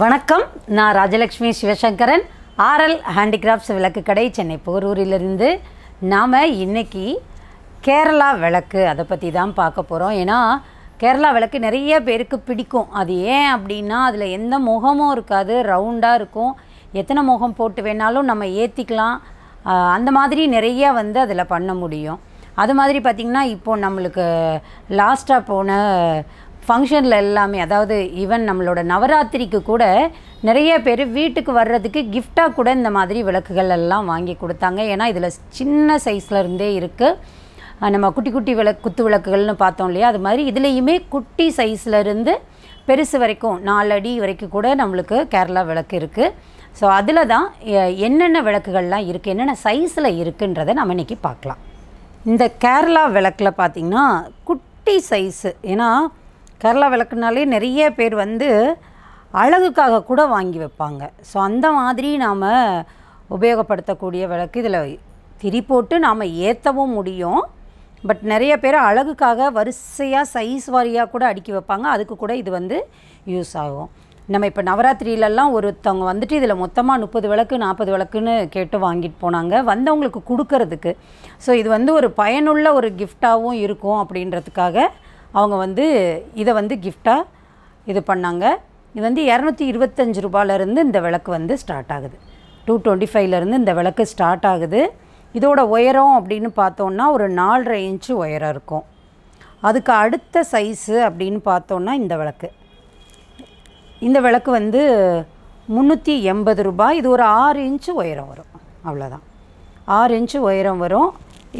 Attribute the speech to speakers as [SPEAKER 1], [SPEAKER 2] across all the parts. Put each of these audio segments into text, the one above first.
[SPEAKER 1] வணக்கம் நான் Rajalakshmi Sivasankaran RL handicrafts விளக்கு கடை சென்னை போரூரிலிருந்து நாம் இன்றைக்கி கேரளா விளக்கு அதை பற்றி தான் பார்க்க போகிறோம் ஏன்னா கேரளா விளக்கு நிறைய பேருக்கு பிடிக்கும் அது ஏன் அப்படின்னா அதில் எந்த முகமும் இருக்காது ரவுண்டாக இருக்கும் எத்தனை முகம் போட்டு வேணாலும் நம்ம ஏற்றிக்கலாம் அந்த மாதிரி நிறைய வந்து அதில் பண்ண முடியும் அது மாதிரி பார்த்திங்கன்னா இப்போது நம்மளுக்கு லாஸ்ட்டாக போன ஃபங்க்ஷனில் எல்லாமே அதாவது ஈவன் நம்மளோட நவராத்திரிக்கு கூட நிறைய பேர் வீட்டுக்கு வர்றதுக்கு கிஃப்டாக கூட இந்த மாதிரி விளக்குகள் எல்லாம் வாங்கி கொடுத்தாங்க ஏன்னா இதில் சின்ன சைஸில் இருந்தே இருக்குது நம்ம குட்டி குட்டி விளக்கு குத்து விளக்குகள்னு பார்த்தோம் இல்லையா அது மாதிரி இதுலேயுமே குட்டி சைஸில் இருந்து பெருசு வரைக்கும் நாலு அடி வரைக்கும் கூட நம்மளுக்கு கேரளா விளக்கு இருக்குது ஸோ அதில் தான் என்னென்ன விளக்குகள்லாம் இருக்குது என்னென்ன சைஸில் இருக்குன்றதை நம்ம இன்றைக்கி பார்க்கலாம் இந்த கேரளா விளக்கில் பார்த்திங்கன்னா குட்டி சைஸு ஏன்னா கேரளா விளக்குனாலே நிறைய பேர் வந்து அழகுக்காக கூட வாங்கி வைப்பாங்க ஸோ அந்த மாதிரி நாம் உபயோகப்படுத்தக்கூடிய விளக்கு இதில் திரி போட்டு நாம் ஏற்றவும் முடியும் பட் நிறைய பேர் அழகுக்காக வரிசையாக சைஸ் வாரியாக கூட அடுக்கி வைப்பாங்க அதுக்கு கூட இது வந்து யூஸ் ஆகும் நம்ம இப்போ நவராத்திரியிலலாம் ஒருத்தவங்க வந்துட்டு இதில் மொத்தமாக முப்பது விளக்கு நாற்பது விளக்குன்னு கேட்டு வாங்கிட்டு போனாங்க வந்தவங்களுக்கு கொடுக்கறதுக்கு ஸோ இது வந்து ஒரு பயனுள்ள ஒரு கிஃப்டாகவும் இருக்கும் அப்படின்றதுக்காக அவங்க வந்து இதை வந்து கிஃப்டாக இது பண்ணாங்க இது வந்து இரநூத்தி இருபத்தஞ்சி ரூபாயிலேருந்து இந்த விளக்கு வந்து ஸ்டார்ட் ஆகுது டூ டுவெண்ட்டி ஃபைவ்லேருந்து இந்த விளக்கு ஸ்டார்ட் ஆகுது இதோட உயரம் அப்படின்னு பார்த்தோன்னா ஒரு நாலரை இன்ச்சு உயரம் இருக்கும் அதுக்கு அடுத்த சைஸு அப்படின்னு பார்த்தோன்னா இந்த விளக்கு இந்த விளக்கு வந்து முந்நூற்றி எண்பது ரூபாய் இது ஒரு ஆறு இன்ச்சு உயரம் வரும் அவ்வளோதான் ஆறு இன்ச்சு உயரம் வரும்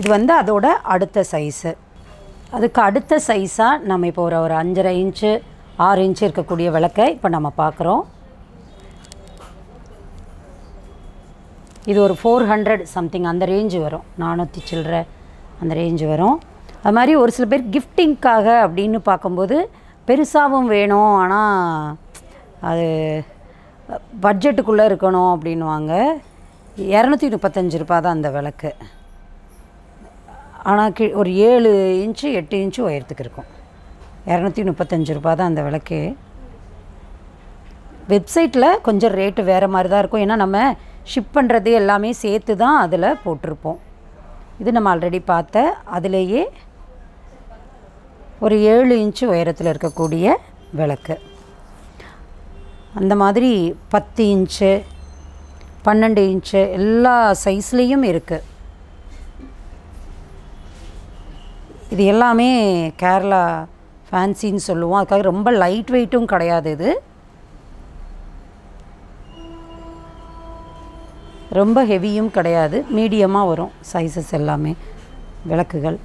[SPEAKER 1] இது வந்து அதோட அடுத்த சைஸு அதுக்கு அடுத்த சைஸாக நம்ம இப்போ ஒரு ஒரு அஞ்சரை இன்ச்சு ஆறு இன்ச்சு இருக்கக்கூடிய விளக்கை இப்போ நம்ம பார்க்குறோம் இது ஒரு ஃபோர் ஹண்ட்ரட் சம்திங் அந்த ரேஞ்சு வரும் நானூற்றி சில்லற அந்த ரேஞ்சு வரும் அது மாதிரி ஒரு சில பேர் கிஃப்டிங்க்காக அப்படின்னு பார்க்கும்போது பெருசாகவும் வேணும் ஆனால் அது பட்ஜெட்டுக்குள்ளே இருக்கணும் அப்படின்வாங்க இரநூத்தி முப்பத்தஞ்சு ரூபா தான் அந்த விளக்கு ஆனால் கி ஒரு ஏழு இன்ச்சு எட்டு இன்ச்சு உயரத்துக்கு இருக்கும் இரநூத்தி முப்பத்தஞ்சு ரூபா தான் அந்த விளக்கு வெப்சைட்டில் கொஞ்சம் ரேட்டு வேறு மாதிரி தான் இருக்கும் ஏன்னா நம்ம ஷிப் பண்ணுறது எல்லாமே சேர்த்து தான் அதில் போட்டிருப்போம் இது நம்ம ஆல்ரெடி பார்த்த அதிலேயே ஒரு ஏழு இன்ச்சு உயரத்தில் இருக்கக்கூடிய விளக்கு அந்த மாதிரி பத்து இன்ச்சு பன்னெண்டு இன்ச்சு எல்லா சைஸ்லேயும் இருக்குது இது எல்லாமே கேரளா ஃபேன்சின்னு சொல்லுவோம் அதுக்காக ரொம்ப லைட் வெயிட்டும் கிடையாது இது ரொம்ப ஹெவியும் கிடையாது மீடியமாக வரும் சைஸஸ் எல்லாமே விளக்குகள்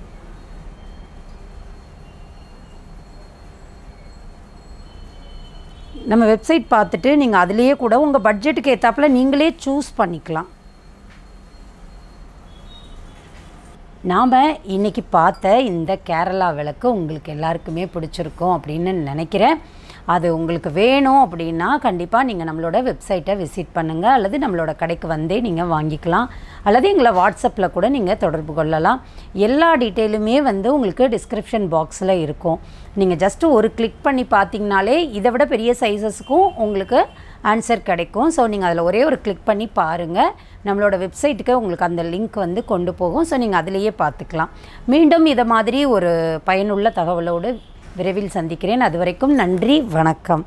[SPEAKER 1] நம்ம வெப்சைட் பார்த்துட்டு நீங்கள் அதிலேயே கூட உங்கள் பட்ஜெட்டுக்கு ஏற்றாப்புல நீங்களே சூஸ் பண்ணிக்கலாம் நாம் இன்றைக்கி பார்த்த இந்த கேரளா விளக்கு உங்களுக்கு எல்லாருக்குமே பிடிச்சிருக்கும் அப்படின்னு நினைக்கிறேன் அது உங்களுக்கு வேணும் அப்படின்னா கண்டிப்பாக நீங்கள் நம்மளோட வெப்சைட்டை விசிட் பண்ணுங்கள் அல்லது நம்மளோட கடைக்கு வந்தே நீங்கள் வாங்கிக்கலாம் அல்லது எங்களை வாட்ஸ்அப்பில் கூட நீங்கள் தொடர்பு கொள்ளலாம் எல்லா டீட்டெயிலுமே வந்து உங்களுக்கு டிஸ்கிரிப்ஷன் பாக்ஸில் இருக்கும் நீங்கள் ஜஸ்ட்டு ஒரு கிளிக் பண்ணி பார்த்தீங்கனாலே இதை விட பெரிய சைஸஸுக்கும் உங்களுக்கு ஆன்சர் கிடைக்கும் ஸோ நீங்கள் அதில் ஒரே ஒரு கிளிக் பண்ணி பாருங்கள் நம்மளோட வெப்சைட்டுக்கு உங்களுக்கு அந்த லிங்க் வந்து கொண்டு போகும் ஸோ நீங்கள் அதிலேயே பார்த்துக்கலாம் மீண்டும் இதை மாதிரி ஒரு பயனுள்ள தகவலோடு விரைவில் சந்திக்கிறேன் அது வரைக்கும் நன்றி வணக்கம்